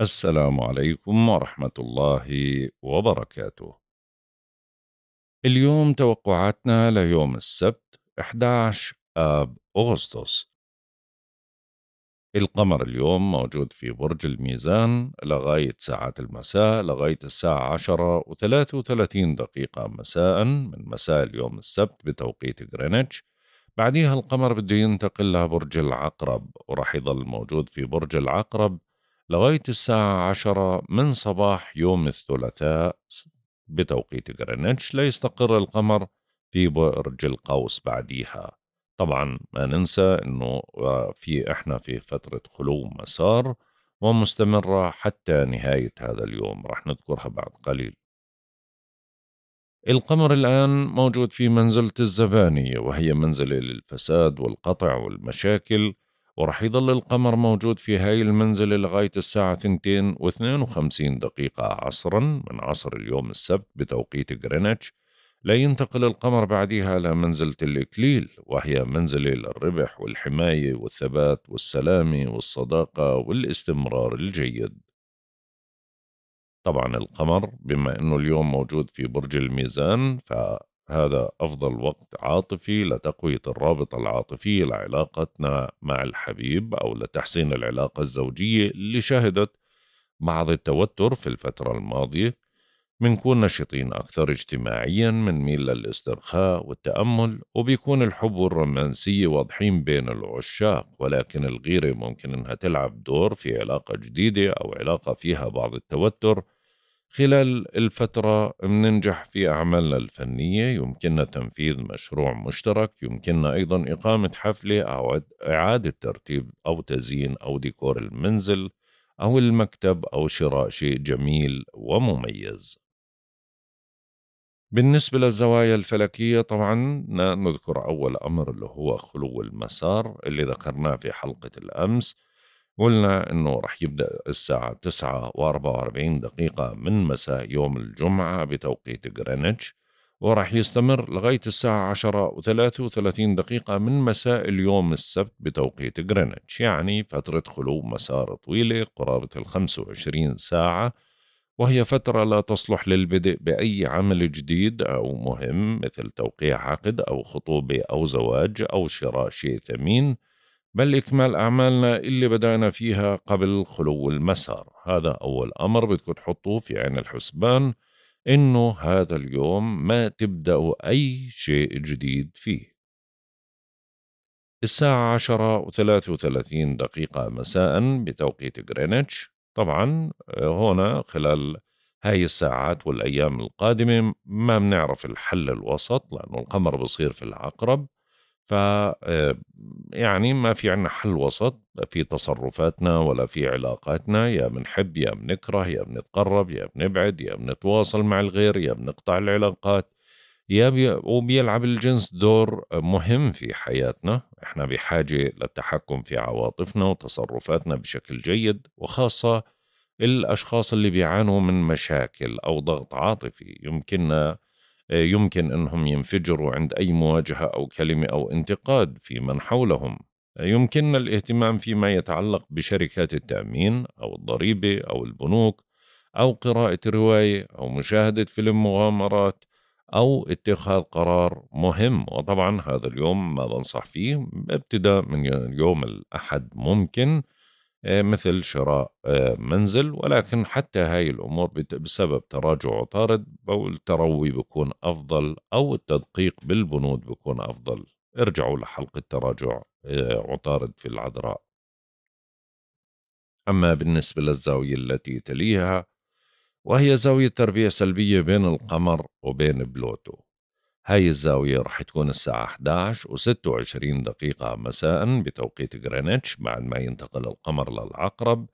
السلام عليكم ورحمة الله وبركاته. اليوم توقعاتنا ليوم السبت 11 آب أغسطس. القمر اليوم موجود في برج الميزان لغاية ساعات المساء لغاية الساعة 10 و33 دقيقة مساء من مساء اليوم السبت بتوقيت غرينتش بعديها القمر بده ينتقل لبرج العقرب وراح يضل موجود في برج العقرب لغاية الساعة عشرة من صباح يوم الثلاثاء بتوقيت غرينتش ليستقر القمر في برج القوس بعديها طبعا ما ننسى انه آه، في احنا في فترة خلو مسار ومستمرة حتى نهاية هذا اليوم راح نذكرها بعد قليل القمر الآن موجود في منزلة الزبانية وهي منزلة للفساد والقطع والمشاكل ورح يضل القمر موجود في هاي المنزلة لغاية الساعة 2 52 دقيقة عصرا من عصر اليوم السبت بتوقيت غرينتش لا ينتقل القمر بعدها لمنزلة الإكليل وهي منزلة للربح والحماية والثبات والسلامة والصداقة والاستمرار الجيد طبعا القمر بما أنه اليوم موجود في برج الميزان ف هذا أفضل وقت عاطفي لتقوية الرابطة العاطفية لعلاقتنا مع الحبيب أو لتحسين العلاقة الزوجية اللي شهدت بعض التوتر في الفترة الماضية منكون نشيطين أكثر اجتماعيا ميل للاسترخاء والتأمل وبيكون الحب والرومانسية واضحين بين العشاق ولكن الغيرة ممكن إنها تلعب دور في علاقة جديدة أو علاقة فيها بعض التوتر خلال الفترة مننجح في أعمالنا الفنية يمكننا تنفيذ مشروع مشترك يمكننا أيضا إقامة حفلة أو إعادة ترتيب أو تزيين أو ديكور المنزل أو المكتب أو شراء شيء جميل ومميز بالنسبة للزوايا الفلكية طبعا نذكر أول أمر اللي هو خلو المسار اللي ذكرناه في حلقة الأمس قلنا أنه رح يبدأ الساعة 9 و44 دقيقة من مساء يوم الجمعة بتوقيت غرينتش ورح يستمر لغاية الساعة 10 و33 دقيقة من مساء اليوم السبت بتوقيت غرينتش يعني فترة خلو مسار طويلة قرابة ال 25 ساعة وهي فترة لا تصلح للبدء بأي عمل جديد أو مهم مثل توقيع عقد أو خطوبة أو زواج أو شراء شيء ثمين بل إكمال أعمالنا اللي بدأنا فيها قبل خلو المسار هذا أول أمر بدكم تحطوه في عين الحسبان إنه هذا اليوم ما تبدأوا أي شيء جديد فيه الساعة عشرة وثلاثة وثلاثين دقيقة مساء بتوقيت غرينتش طبعا آه، هنا خلال هاي الساعات والأيام القادمة ما بنعرف الحل الوسط لأنه القمر بصير في العقرب ف آه، يعني ما في عنا حل وسط في تصرفاتنا ولا في علاقاتنا يا بنحب يا بنكره يا بنتقرب يا بنبعد يا بنتواصل مع الغير يا بنقطع العلاقات يا بي وبيلعب الجنس دور مهم في حياتنا احنا بحاجة للتحكم في عواطفنا وتصرفاتنا بشكل جيد وخاصة الأشخاص اللي بيعانوا من مشاكل أو ضغط عاطفي يمكننا يمكن أنهم ينفجروا عند أي مواجهة أو كلمة أو انتقاد في من حولهم يمكننا الاهتمام فيما يتعلق بشركات التأمين أو الضريبة أو البنوك أو قراءة رواية أو مشاهدة فيلم مغامرات أو اتخاذ قرار مهم وطبعا هذا اليوم ما بنصح فيه ابتداء من يوم الأحد ممكن آه، مثل شراء آه، منزل ولكن حتى هاي الأمور بسبب تراجع عطارد أو التروي بكون أفضل أو التدقيق بالبنود بكون أفضل ارجعوا لحلقة تراجع آه، عطارد في العذراء أما بالنسبة للزاوية التي تليها وهي زاوية تربية سلبية بين القمر وبين بلوتو هاي الزاوية رح تكون الساعة 11 و26 دقيقة مساء بتوقيت غرينتش بعد ما ينتقل القمر للعقرب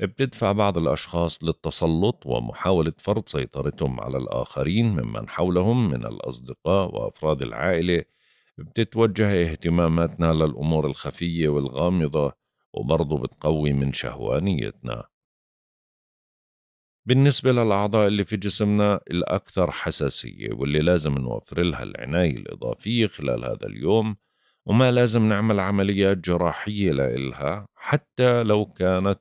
بتدفع بعض الأشخاص للتسلط ومحاولة فرض سيطرتهم على الآخرين ممن حولهم من الأصدقاء وأفراد العائلة بتتوجه اهتماماتنا للأمور الخفية والغامضة وبرضه بتقوي من شهوانيتنا بالنسبة للأعضاء اللي في جسمنا الأكثر حساسية واللي لازم نوفر لها العناية الإضافية خلال هذا اليوم وما لازم نعمل عمليات جراحية لإلها حتى لو كانت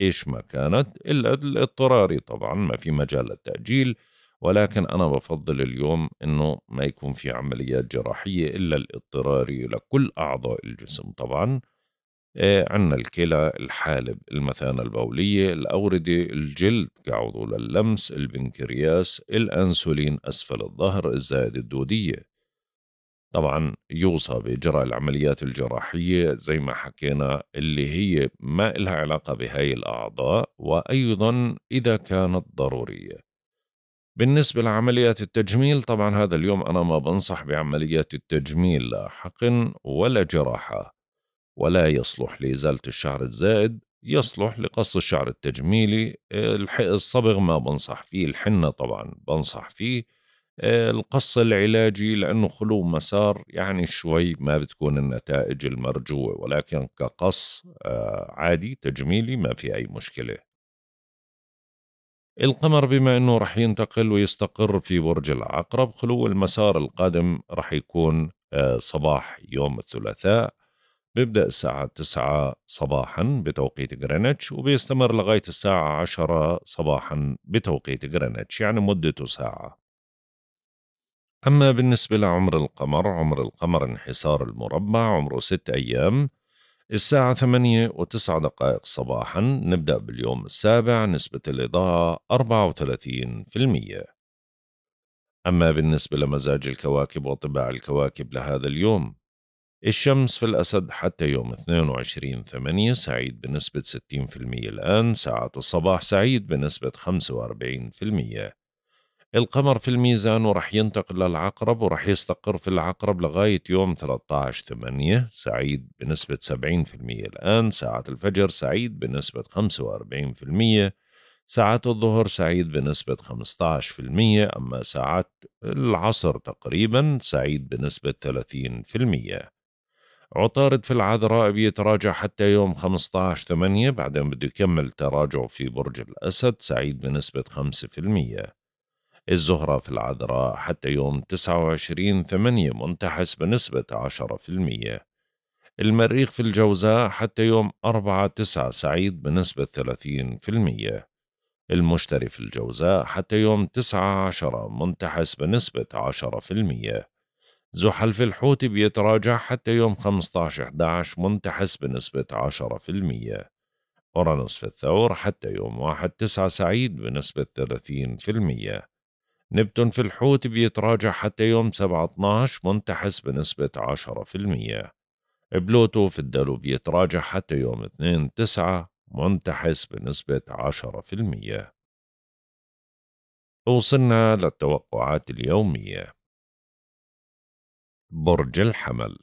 إيش ما كانت إلا الاضطراري طبعا ما في مجال للتأجيل ولكن أنا بفضل اليوم أنه ما يكون في عمليات جراحية إلا الاضطراري لكل أعضاء الجسم طبعا آه، عندنا الكلى الحالب المثانة البولية الأوردة الجلد كعضو للمس البنكرياس الأنسولين أسفل الظهر الزائدة الدودية طبعا يوصى بإجراء العمليات الجراحية زي ما حكينا اللي هي ما إلها علاقة بهاي الأعضاء وأيضا إذا كانت ضرورية بالنسبة لعمليات التجميل طبعا هذا اليوم أنا ما بنصح بعمليات التجميل لا حقن ولا جراحة ولا يصلح لإزالة الشعر الزائد يصلح لقص الشعر التجميلي الصبغ ما بنصح فيه الحنة طبعا بنصح فيه القص العلاجي لأنه خلو مسار يعني شوي ما بتكون النتائج المرجوة ولكن كقص آه، عادي تجميلي ما في أي مشكلة القمر بما أنه رح ينتقل ويستقر في برج العقرب خلو المسار القادم رح يكون آه، صباح يوم الثلاثاء بيبدأ الساعة 9 صباحا بتوقيت غرينتش وبيستمر لغاية الساعة 10 صباحا بتوقيت غرينتش يعني مدته ساعة أما بالنسبة لعمر القمر عمر القمر انحسار المربع عمره ست أيام الساعة 8 و9 دقائق صباحا نبدأ باليوم السابع نسبة الإضاءة 34% أما بالنسبة لمزاج الكواكب وطباع الكواكب لهذا اليوم الشمس في الأسد حتى يوم 22 ثمانية سعيد بنسبة 60% الآن ساعة الصباح سعيد بنسبة 45% القمر في الميزان ورح ينتقل للعقرب ورح يستقر في العقرب لغاية يوم 13 ثمانية سعيد بنسبة 70% الآن ساعة الفجر سعيد بنسبة 45% ساعات الظهر سعيد بنسبة 15% أما ساعات العصر تقريبا سعيد بنسبة 30% عطارد في العذراء بيتراجع حتى يوم 15 8 بعدين بده يكمل تراجعه في برج الأسد سعيد بنسبة 5% الزهرة في العذراء حتى يوم 29 8 منتحس بنسبة 10% المريخ في الجوزاء حتى يوم 4 9 سعيد بنسبة 30% المشتري في الجوزاء حتى يوم 9 10 منتحس بنسبة 10% زحل في الحوت بيتراجع حتى يوم 15/11 منتحس بنسبة 10% أورانوس في الثور حتى يوم 1/9 سعيد بنسبة 30% نبتون في الحوت بيتراجع حتى يوم 7/12 منتحس بنسبة 10% بلوتو في الدلو بيتراجع حتى يوم 2/9 منتحس بنسبة 10% وصلنا للتوقعات اليومية برج الحمل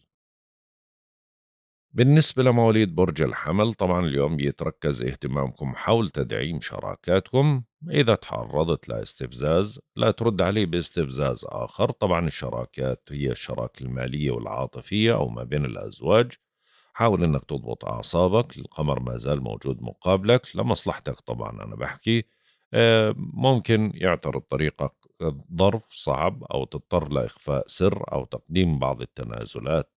بالنسبة لمواليد برج الحمل طبعا اليوم بيتركز اهتمامكم حول تدعيم شراكاتكم إذا تعرضت لاستفزاز لا ترد عليه باستفزاز آخر طبعا الشراكات هي الشراكة المالية والعاطفية أو ما بين الأزواج حاول أنك تضبط أعصابك القمر ما زال موجود مقابلك لمصلحتك طبعا أنا بحكي آه، ممكن يعترض طريقك ظرف صعب أو تضطر لإخفاء سر أو تقديم بعض التنازلات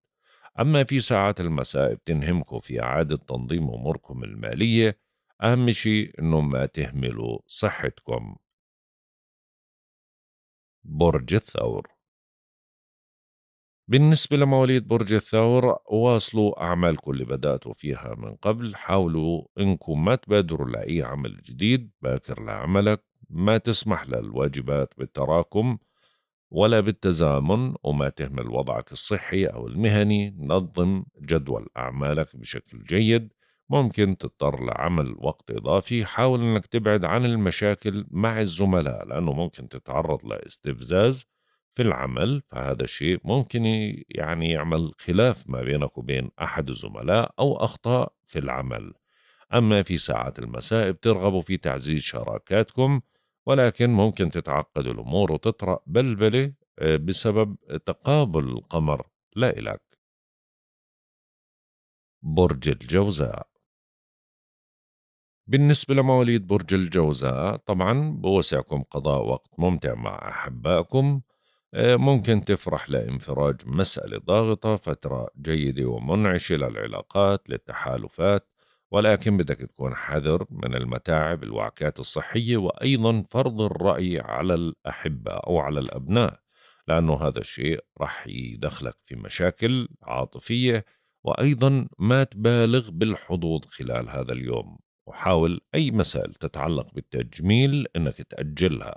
أما في ساعات المساء بتنهمكم في إعادة تنظيم أموركم المالية أهم شيء إنه ما تهملوا صحتكم برج الثور بالنسبة لمواليد برج الثور واصلوا أعمالكم اللي بدأتوا فيها من قبل حاولوا إنكم ما تبادروا لأي عمل جديد باكر لعملك ما تسمح للواجبات بالتراكم ولا بالتزامن وما تهمل وضعك الصحي أو المهني نظم جدول أعمالك بشكل جيد ممكن تضطر لعمل وقت إضافي حاول أنك تبعد عن المشاكل مع الزملاء لأنه ممكن تتعرض لاستفزاز في العمل فهذا الشيء ممكن يعني يعمل خلاف ما بينك وبين أحد الزملاء أو أخطاء في العمل أما في ساعات المساء بترغبوا في تعزيز شراكاتكم ولكن ممكن تتعقد الأمور وتطرأ بلبلة آه، بسبب تقابل القمر لا إلك برج الجوزاء بالنسبة لمواليد برج الجوزاء طبعا بوسعكم قضاء وقت ممتع مع أحبائكم آه، ممكن تفرح لانفراج مسألة ضاغطة فترة جيدة ومنعشة للعلاقات للتحالفات ولكن بدك تكون حذر من المتاعب الوعكات الصحية وأيضا فرض الرأي على الأحبة أو على الأبناء لأنه هذا الشيء رح يدخلك في مشاكل عاطفية وأيضا ما تبالغ بالحظوظ خلال هذا اليوم وحاول أي مسائل تتعلق بالتجميل أنك تأجلها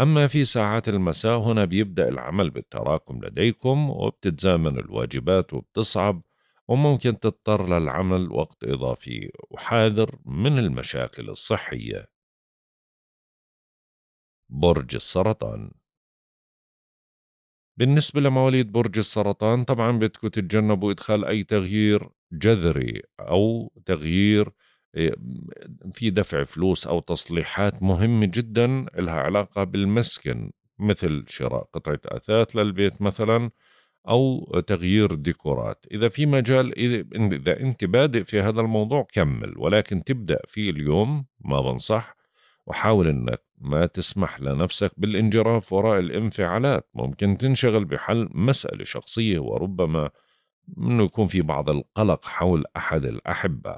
أما في ساعات المساء هنا بيبدأ العمل بالتراكم لديكم وبتتزامن الواجبات وبتصعب وممكن تضطر للعمل وقت إضافي وحاذر من المشاكل الصحية برج السرطان بالنسبة لمواليد برج السرطان طبعا بدكم تتجنبوا إدخال أي تغيير جذري أو تغيير آه، في دفع فلوس أو تصليحات مهمة جدا لها علاقة بالمسكن مثل شراء قطعة أثاث للبيت مثلا أو تغيير ديكورات إذا في مجال إذا أنت بادئ في هذا الموضوع كمل ولكن تبدأ فيه اليوم ما بنصح وحاول أنك ما تسمح لنفسك بالانجراف وراء الانفعالات ممكن تنشغل بحل مسألة شخصية وربما أنه يكون في بعض القلق حول أحد الأحبة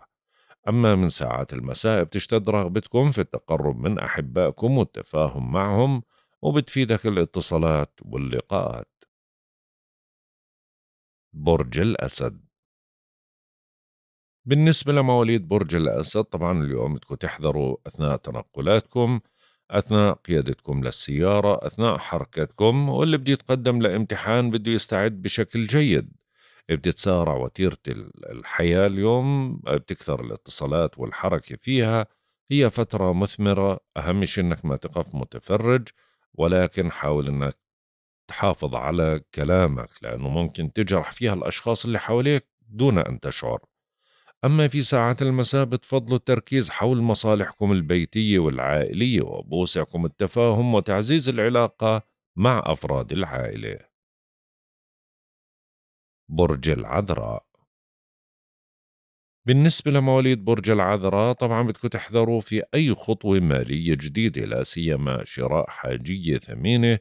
أما من ساعات المساء بتشتد رغبتكم في التقرب من أحبائكم والتفاهم معهم وبتفيدك الاتصالات واللقاءات برج الأسد بالنسبة لمواليد برج الأسد طبعا اليوم بدكم تحذروا أثناء تنقلاتكم أثناء قيادتكم للسيارة أثناء حركتكم واللي بده يتقدم لامتحان بده يستعد بشكل جيد بتتسارع وتيرة الحياة اليوم بتكثر الاتصالات والحركة فيها هي فترة مثمرة أهم شيء أنك ما تقف متفرج ولكن حاول أنك تحافظ على كلامك لأنه ممكن تجرح فيها الأشخاص اللي حواليك دون أن تشعر أما في ساعات المساء بتفضلوا التركيز حول مصالحكم البيتية والعائلية وبوسعكم التفاهم وتعزيز العلاقة مع أفراد العائلة برج العذراء بالنسبة لمواليد برج العذراء طبعا بدكم تحذروا في أي خطوة مالية جديدة لا سيما شراء حاجية ثمينة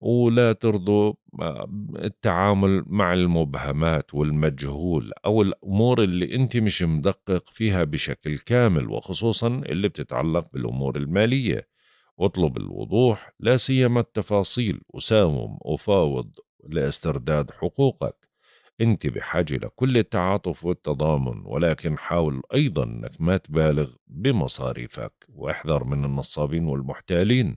ولا ترضوا آه، التعامل مع المبهمات والمجهول أو الأمور اللي أنت مش مدقق فيها بشكل كامل وخصوصا اللي بتتعلق بالأمور المالية اطلب الوضوح لا سيما التفاصيل وساوم وفاوض لاسترداد حقوقك أنت بحاجة لكل التعاطف والتضامن ولكن حاول أيضا أنك ما تبالغ بمصاريفك واحذر من النصابين والمحتالين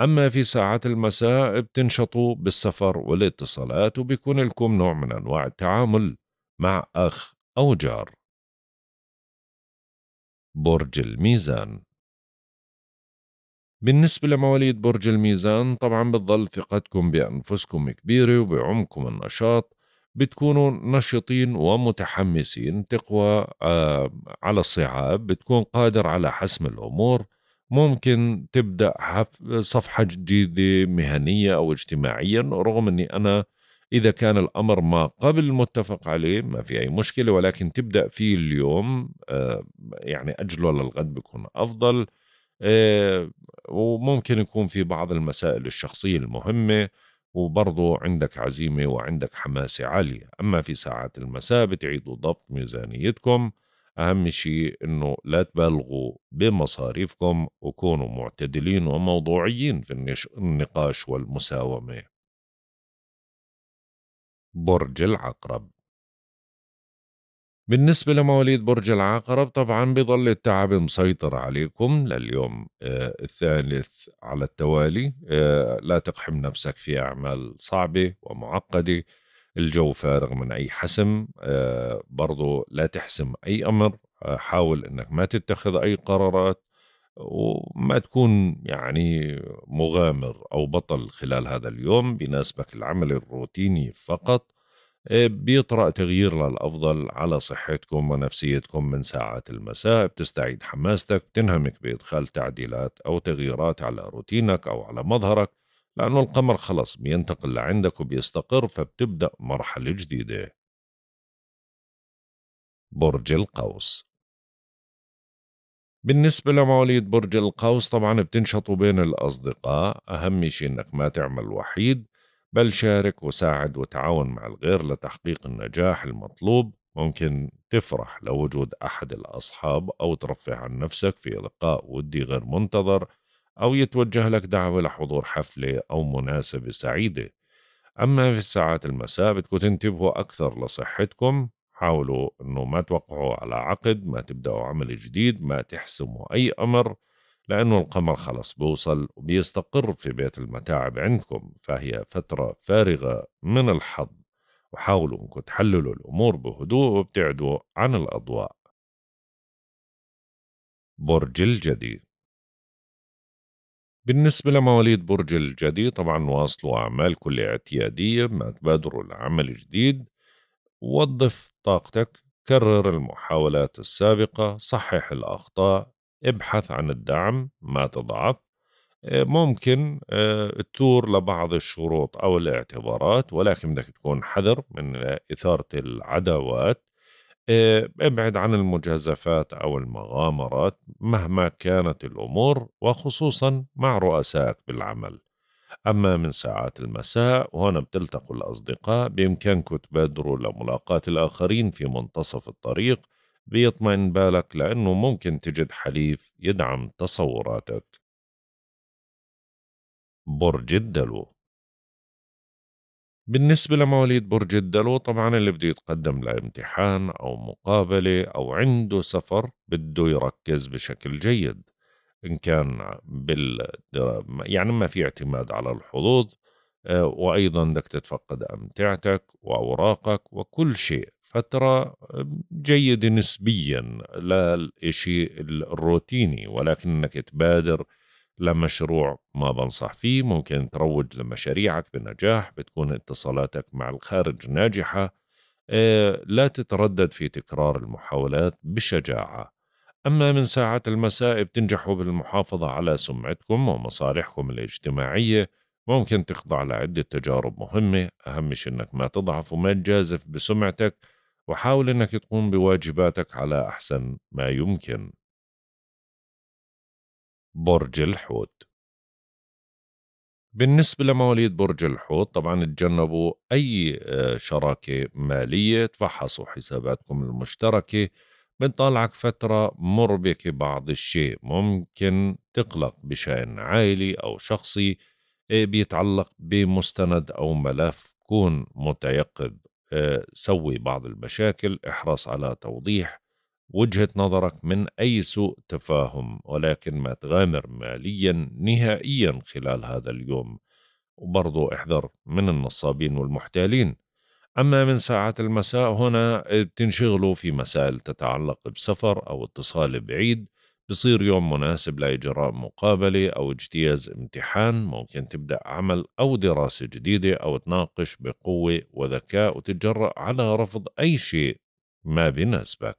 أما في ساعات المساء بتنشطوا بالسفر والاتصالات وبيكون لكم نوع من أنواع التعامل مع أخ أو جار برج الميزان بالنسبة لمواليد برج الميزان طبعا بتظل ثقتكم بأنفسكم كبيرة وبعمكم النشاط بتكونوا نشطين ومتحمسين تقوى آه، على الصعاب بتكون قادر على حسم الأمور ممكن تبدا صفحه جديده مهنيه او اجتماعيا رغم اني انا اذا كان الامر ما قبل متفق عليه ما في اي مشكله ولكن تبدا فيه اليوم آه، يعني اجله للغد بيكون افضل آه، وممكن يكون في بعض المسائل الشخصيه المهمه وبرضه عندك عزيمه وعندك حماسه عاليه اما في ساعات المساء بتعيدوا ضبط ميزانيتكم أهم شيء إنه لا تبالغوا بمصاريفكم وكونوا معتدلين وموضوعيين في النقاش والمساومة برج العقرب بالنسبة لمواليد برج العقرب طبعا بظل التعب مسيطر عليكم لليوم آه، الثالث على التوالي آه، لا تقحم نفسك في أعمال صعبة ومعقدة الجو فارغ من أي حسم آه، برضو لا تحسم أي أمر آه، حاول أنك ما تتخذ أي قرارات وما تكون يعني مغامر أو بطل خلال هذا اليوم بيناسبك العمل الروتيني فقط آه، بيطرأ تغيير للأفضل على صحتكم ونفسيتكم من ساعات المساء بتستعيد حماستك بتنهمك بإدخال تعديلات أو تغييرات على روتينك أو على مظهرك لأنه القمر خلاص بينتقل لعندك وبيستقر فبتبدأ مرحلة جديدة برج القوس بالنسبة لمواليد برج القوس طبعا بتنشطوا بين الأصدقاء أهم شيء إنك ما تعمل وحيد بل شارك وساعد وتعاون مع الغير لتحقيق النجاح المطلوب ممكن تفرح لوجود أحد الأصحاب أو ترفه عن نفسك في لقاء ودي غير منتظر أو يتوجه لك دعوة لحضور حفلة أو مناسبة سعيدة أما في ساعات المساء بدكم تنتبهوا أكثر لصحتكم حاولوا أنه ما توقعوا على عقد ما تبدأوا عمل جديد ما تحسموا أي أمر لأنه القمر خلص بوصل وبيستقر في بيت المتاعب عندكم فهي فترة فارغة من الحظ وحاولوا أنكم تحللوا الأمور بهدوء وابتعدوا عن الأضواء برج الجدي بالنسبة لمواليد برج الجدي طبعا واصلوا أعمال كل اعتيادية ما تبادروا العمل الجديد وظف طاقتك كرر المحاولات السابقة صحح الأخطاء ابحث عن الدعم ما تضعف آه، ممكن آه، تثور لبعض الشروط أو الاعتبارات ولكن بدك تكون حذر من إثارة العداوات آه، ابعد عن المجازفات أو المغامرات مهما كانت الأمور وخصوصا مع رؤسائك بالعمل أما من ساعات المساء وهنا بتلتقوا الأصدقاء بإمكانكم تبادروا لملاقاة الآخرين في منتصف الطريق بيطمئن بالك لأنه ممكن تجد حليف يدعم تصوراتك برج الدلو بالنسبة لمواليد برج الدلو طبعا اللي بده يتقدم لامتحان أو مقابلة أو عنده سفر بده يركز بشكل جيد إن كان بال يعني ما في اعتماد على الحظوظ آه، وأيضا بدك تتفقد أمتعتك وأوراقك وكل شيء فترة آه، جيدة نسبيا للإشي الروتيني ولكن إنك تبادر لمشروع ما بنصح فيه ممكن تروج لمشاريعك بنجاح بتكون اتصالاتك مع الخارج ناجحة آه، لا تتردد في تكرار المحاولات بشجاعة أما من ساعة المساء بتنجحوا بالمحافظة على سمعتكم ومصالحكم الاجتماعية ممكن تخضع لعدة تجارب مهمة أهم شيء أنك ما تضعف وما تجازف بسمعتك وحاول أنك تقوم بواجباتك على أحسن ما يمكن برج الحوت بالنسبة لمواليد برج الحوت طبعا تجنبوا أي آه، شراكة مالية تفحصوا حساباتكم المشتركة بنطالعك فترة مربكة بعض الشيء ممكن تقلق بشأن عائلي أو شخصي آه، بيتعلق بمستند أو ملف كون متيقظ آه، سوي بعض المشاكل احرص على توضيح وجهة نظرك من أي سوء تفاهم ولكن ما تغامر ماليا نهائيا خلال هذا اليوم وبرضو احذر من النصابين والمحتالين أما من ساعات المساء هنا آه، بتنشغلوا في مسائل تتعلق بسفر أو اتصال بعيد بصير يوم مناسب لإجراء مقابلة أو اجتياز امتحان ممكن تبدأ عمل أو دراسة جديدة أو تناقش بقوة وذكاء وتتجرأ على رفض أي شيء ما بناسبك